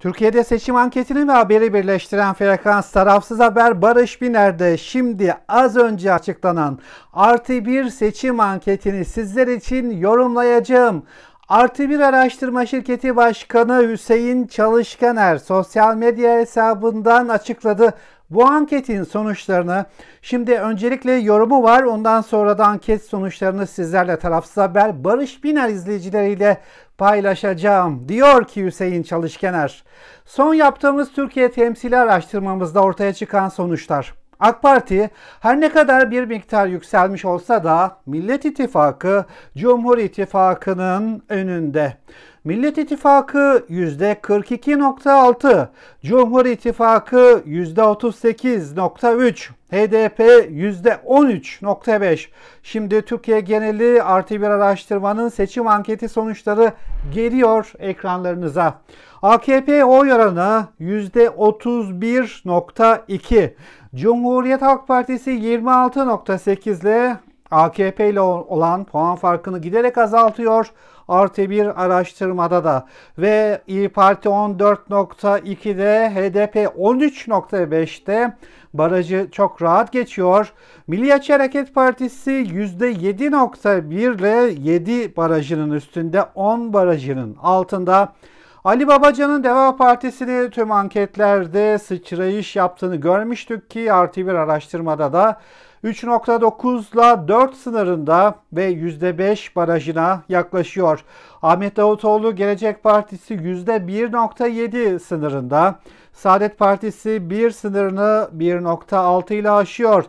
Türkiye'de seçim anketini ve haberi birleştiren frekans tarafsız haber Barış Biner'de şimdi az önce açıklanan artı bir seçim anketini sizler için yorumlayacağım. Artı bir araştırma şirketi başkanı Hüseyin Çalışkaner sosyal medya hesabından açıkladı. Bu anketin sonuçlarını şimdi öncelikle yorumu var. Ondan sonra da anket sonuçlarını sizlerle tarafsız haber Barış Biner izleyicileriyle paylaşacağım diyor ki Hüseyin Çalışkener. Son yaptığımız Türkiye temsili araştırmamızda ortaya çıkan sonuçlar. AK Parti her ne kadar bir miktar yükselmiş olsa da Millet İttifakı Cumhur İttifakı'nın önünde. Millet İttifakı %42.6, Cumhur İttifakı %38.3, HDP %13.5. Şimdi Türkiye geneli artı bir araştırmanın seçim anketi sonuçları geliyor ekranlarınıza. AKP oy oranı %31.2. Cumhuriyet Halk Partisi 26.8 ile AKP ile olan puan farkını giderek azaltıyor. Artı bir araştırmada da ve İyi Parti 14.2'de HDP 13.5'te barajı çok rahat geçiyor. Milliyetçi Hareket Partisi %7.1 ile 7 barajının üstünde 10 barajının altında Ali Babacan'ın Deva Partisi'ni tüm anketlerde sıçrayış yaptığını görmüştük ki artı bir araştırmada da 3.9 ile 4 sınırında ve %5 barajına yaklaşıyor. Ahmet Davutoğlu Gelecek Partisi %1.7 sınırında, Saadet Partisi 1 sınırını 1.6 ile aşıyor.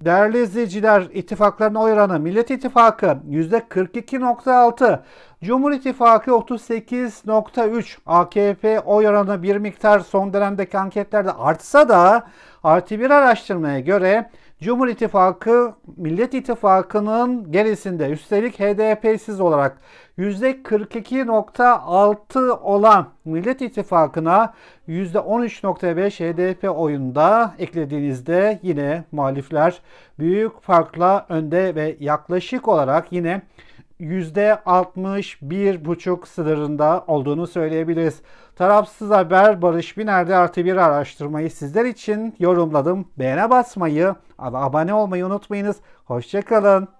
Değerli izleyiciler, ittifakların oy oranı Millet İttifakı %42.6, Cumhur İttifakı 38.3, AKP oy oranı bir miktar son dönemdeki anketlerde artsa da Artı bir araştırmaya göre Cumhur İttifakı Millet İttifakı'nın gerisinde üstelik HDP'siz olarak %42.6 olan Millet İttifakı'na %13.5 HDP oyunda eklediğinizde yine muhalifler büyük farkla önde ve yaklaşık olarak yine %61,5 sınırında olduğunu söyleyebiliriz. Tarafsız Haber Barış Biner'de artı bir araştırmayı sizler için yorumladım. Beğene basmayı, abone olmayı unutmayınız. Hoşçakalın.